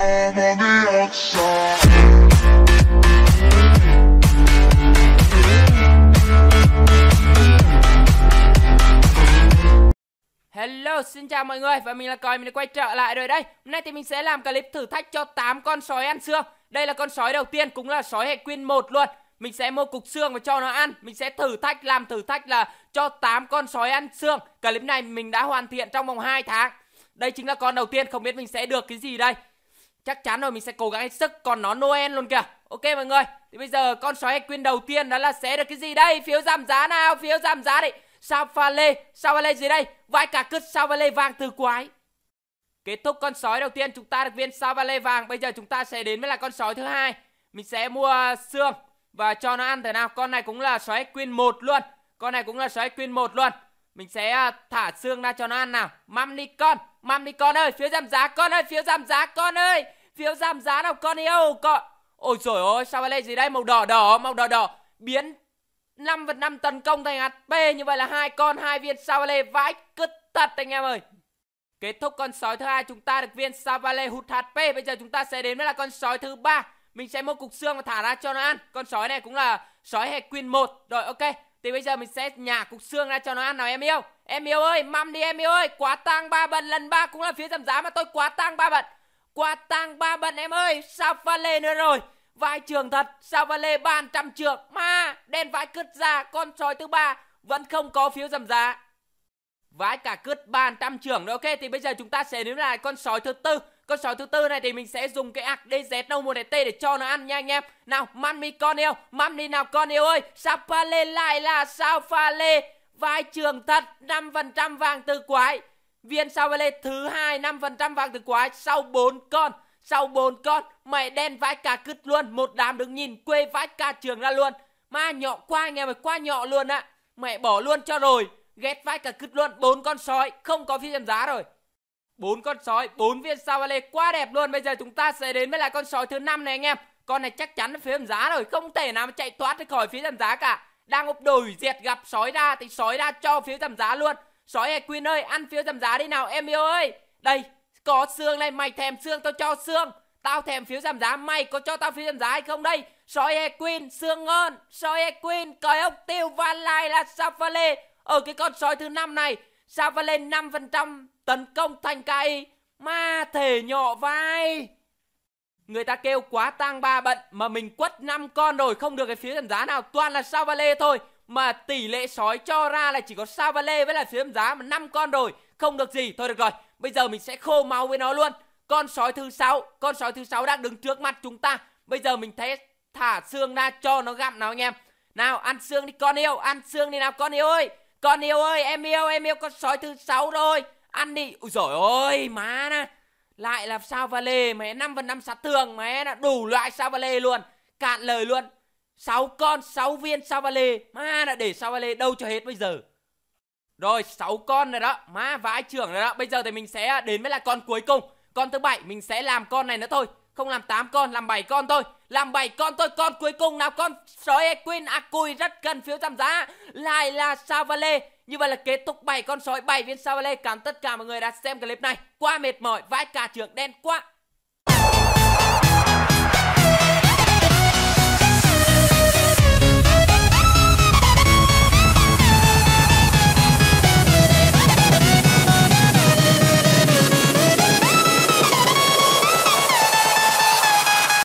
Hello, xin chào mọi người và mình là Còi, mình đã quay trở lại rồi đây Hôm nay thì mình sẽ làm clip thử thách cho 8 con sói ăn xương Đây là con sói đầu tiên, cũng là sói hệ Queen 1 luôn Mình sẽ mua cục xương và cho nó ăn Mình sẽ thử thách, làm thử thách là cho 8 con sói ăn xương Clip này mình đã hoàn thiện trong vòng 2 tháng Đây chính là con đầu tiên, không biết mình sẽ được cái gì đây chắc chắn rồi mình sẽ cố gắng hết sức còn nó noel luôn kìa ok mọi người thì bây giờ con sói quyền đầu tiên đó là sẽ được cái gì đây phiếu giảm giá nào phiếu giảm giá đi, sao pha lê sao pha lê gì đây vai cả cứt sao pha lê vàng từ quái kết thúc con sói đầu tiên chúng ta được viên sao pha lê vàng bây giờ chúng ta sẽ đến với là con sói thứ hai mình sẽ mua xương và cho nó ăn thế nào con này cũng là sói quyền một luôn con này cũng là sói quyền một luôn mình sẽ à, thả xương ra cho nó ăn nào mắm đi con Măm đi con ơi, phiếu giảm giá con ơi, phiếu giảm giá con ơi. Phiếu giảm giá nào con yêu con. Ôi trời ơi, sao lại gì đây? Màu đỏ đỏ, màu đỏ đỏ. Biến 5 vật 5 tấn công thành hạt B như vậy là hai con hai viên sao Savale vãi cứt tật anh em ơi. Kết thúc con sói thứ hai chúng ta được viên Savale hút hạt P. Bây giờ chúng ta sẽ đến với là con sói thứ ba. Mình sẽ mua cục xương và thả ra cho nó ăn. Con sói này cũng là sói hệ Queen 1. Rồi ok. Thì bây giờ mình sẽ nhả cục xương ra cho nó ăn nào em yêu Em yêu ơi măm đi em yêu ơi Quá tăng ba bận lần ba cũng là phía giảm giá mà tôi quá tăng ba bận Quá tăng ba bận em ơi Sao pha lê nữa rồi Vai trường thật Sao pha lê 300 trượng Ma Đen vãi cứt ra Con sói thứ ba Vẫn không có phiếu giảm giá vãi cả cướp bàn trăm trưởng nữa ok thì bây giờ chúng ta sẽ đến lại con sói thứ tư con sói thứ tư này thì mình sẽ dùng cái ạc DZ đâu một t để cho nó ăn nha anh em. Nào, mami con yêu, mami nào con yêu ơi, sao pha lê lại là sao pha lê, vai trường thật, 5% vàng từ quái. Viên sao pha lê thứ hai 5% vàng từ quái, sau 4 con, sau 4 con, mày đen vãi cả cướp luôn, một đám đứng nhìn quê vãi cả trường ra luôn. Ma nhỏ qua anh em ơi, qua nhỏ luôn ạ. À. Mẹ bỏ luôn cho rồi. Ghét vai cả kết luôn bốn con sói không có phi giảm giá rồi. bốn con sói, bốn viên sao vale quá đẹp luôn. Bây giờ chúng ta sẽ đến với lại con sói thứ năm này anh em. Con này chắc chắn là phi giảm giá rồi, không thể nào mà chạy thoát được khỏi phi giảm giá cả. Đang ốp đổi diệt gặp sói ra thì sói ra cho phiếu giảm giá luôn. Sói hay Queen ơi, ăn phiếu giảm giá đi nào em yêu ơi. Đây, có xương này, mày thèm xương tao cho xương. Tao thèm phiếu giảm giá, mày có cho tao phiếu giảm giá hay không đây? Sói Equin, xương ngon, sói Equin, còi ốc tiêu và lại là Safale ở cái con sói thứ năm này sao và lên 5% tấn công thành cây ma thể nhỏ vai người ta kêu quá tang ba bận mà mình quất năm con rồi không được cái phía giảm giá nào toàn là sao lê thôi mà tỷ lệ sói cho ra là chỉ có sao lê với là phía giảm giá mà năm con rồi không được gì thôi được rồi bây giờ mình sẽ khô máu với nó luôn con sói thứ sáu con sói thứ sáu đang đứng trước mặt chúng ta bây giờ mình thấy thả xương ra cho nó gặm nào anh em nào ăn xương đi con yêu ăn xương đi nào con yêu ơi con yêu ơi, em yêu, em yêu con sói thứ sáu rồi. Ăn đi. ui giời ơi, má nè. Lại là sao va lê, mẹ 5 phần 5 sát thường, mẹ là đủ loại sao va luôn. Cạn lời luôn. 6 con, 6 viên sao va Má đã để sao va đâu cho hết bây giờ. Rồi, 6 con rồi đó. Má vãi trưởng rồi đó. Bây giờ thì mình sẽ đến với là con cuối cùng. Con thứ bảy mình sẽ làm con này nữa thôi không làm 8 con làm 7 con thôi làm 7 con thôi con cuối cùng nào con sói Queen Akui rất cần phiếu giảm giá lại là Savale như vậy là kết thúc 7 con sói 7 viên Savale cảm tất cả mọi người đã xem clip này quá mệt mỏi vãi cả trưởng đen quá